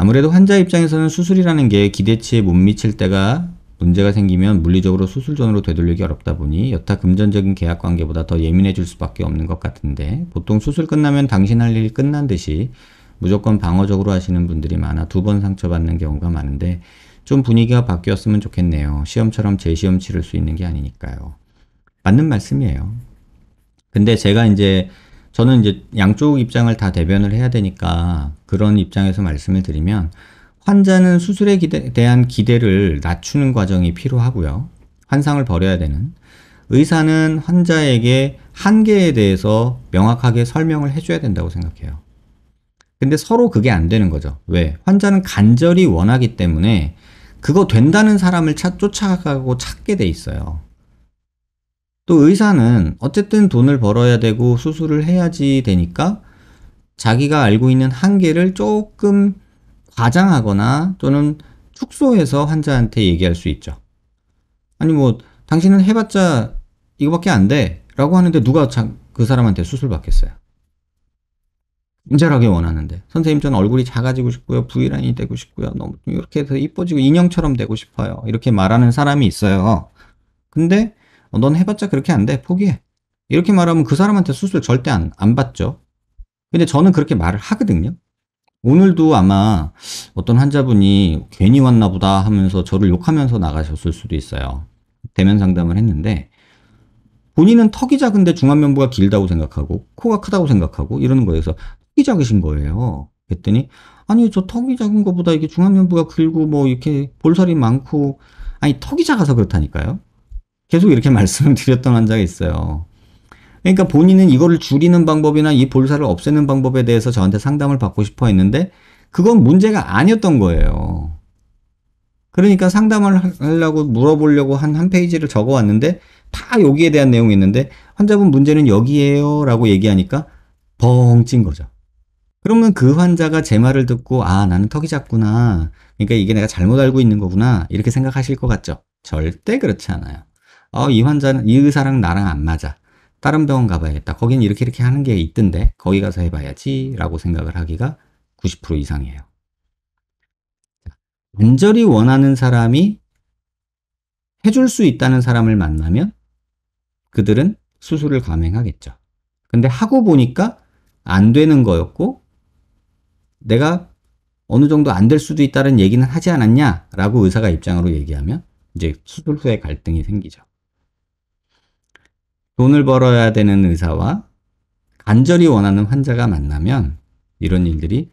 아무래도 환자 입장에서는 수술이라는 게 기대치에 못 미칠 때가 문제가 생기면 물리적으로 수술 전으로 되돌리기 어렵다 보니 여타 금전적인 계약 관계보다 더 예민해질 수밖에 없는 것 같은데 보통 수술 끝나면 당신 할 일이 끝난 듯이 무조건 방어적으로 하시는 분들이 많아 두 번 상처받는 경우가 많은데 좀 분위기가 바뀌었으면 좋겠네요. 시험처럼 재시험 치를 수 있는 게 아니니까요. 맞는 말씀이에요. 근데 제가 이제 저는 이제 양쪽 입장을 다 대변을 해야 되니까 그런 입장에서 말씀을 드리면 환자는 수술에 기대, 대한 기대를 낮추는 과정이 필요하고요. 환상을 버려야 되는 의사는 환자에게 한계에 대해서 명확하게 설명을 해줘야 된다고 생각해요. 근데 서로 그게 안 되는 거죠. 왜? 환자는 간절히 원하기 때문에 그거 된다는 사람을 차, 쫓아가고 찾게 돼 있어요. 또 의사는 어쨌든 돈을 벌어야 되고 수술을 해야지 되니까 자기가 알고 있는 한계를 조금 과장하거나 또는 축소해서 환자한테 얘기할 수 있죠. 아니 뭐 당신은 해봤자 이거밖에 안 돼라고 하는데 누가 그 사람한테 수술 받겠어요? 인자하게 원하는데 선생님 저는 얼굴이 작아지고 싶고요 V라인이 되고 싶고요 너무 이렇게 해서 이뻐지고 인형처럼 되고 싶어요 이렇게 말하는 사람이 있어요 근데 어, 넌 해봤자 그렇게 안 돼. 포기해. 이렇게 말하면 그 사람한테 수술 절대 안, 안 받죠. 근데 저는 그렇게 말을 하거든요. 오늘도 아마 어떤 환자분이 괜히 왔나 보다 하면서 저를 욕하면서 나가셨을 수도 있어요. 대면 상담을 했는데 본인은 턱이 작은데 중안면부가 길다고 생각하고 코가 크다고 생각하고 이러는 거에서 턱이 작으신 거예요. 그랬더니 아니 저 턱이 작은 것보다 이게 중안면부가 길고 뭐 이렇게 볼살이 많고 아니 턱이 작아서 그렇다니까요. 계속 이렇게 말씀을 드렸던 환자가 있어요. 그러니까 본인은 이거를 줄이는 방법이나 이 볼살을 없애는 방법에 대해서 저한테 상담을 받고 싶어 했는데 그건 문제가 아니었던 거예요. 그러니까 상담을 하려고 물어보려고 한 한 페이지를 적어 왔는데 다 여기에 대한 내용이 있는데 환자분 문제는 여기에요 라고 얘기하니까 벙찐 거죠. 그러면 그 환자가 제 말을 듣고 아 나는 턱이 작구나 그러니까 이게 내가 잘못 알고 있는 거구나 이렇게 생각하실 것 같죠? 절대 그렇지 않아요. 어, 이 환자는 이 의사랑 나랑 안 맞아. 다른 병원 가봐야겠다. 거긴 이렇게 이렇게 하는 게 있던데 거기 가서 해봐야지 라고 생각을 하기가 90% 이상이에요. 간절히 원하는 사람이 해줄 수 있다는 사람을 만나면 그들은 수술을 감행하겠죠. 근데 하고 보니까 안 되는 거였고 내가 어느 정도 안 될 수도 있다는 얘기는 하지 않았냐 라고 의사가 입장으로 얘기하면 이제 수술 후에 갈등이 생기죠. 돈을 벌어야 되는 의사와 간절히 원하는 환자가 만나면 이런 일들이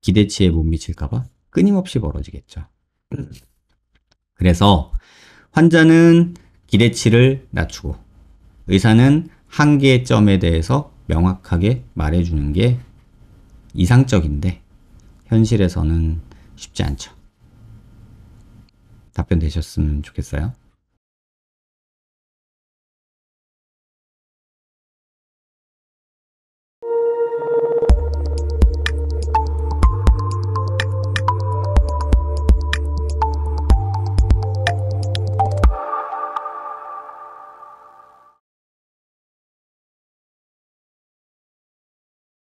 기대치에 못 미칠까봐 끊임없이 벌어지겠죠. 그래서 환자는 기대치를 낮추고 의사는 한계점에 대해서 명확하게 말해주는 게 이상적인데 현실에서는 쉽지 않죠. 답변 되셨으면 좋겠어요.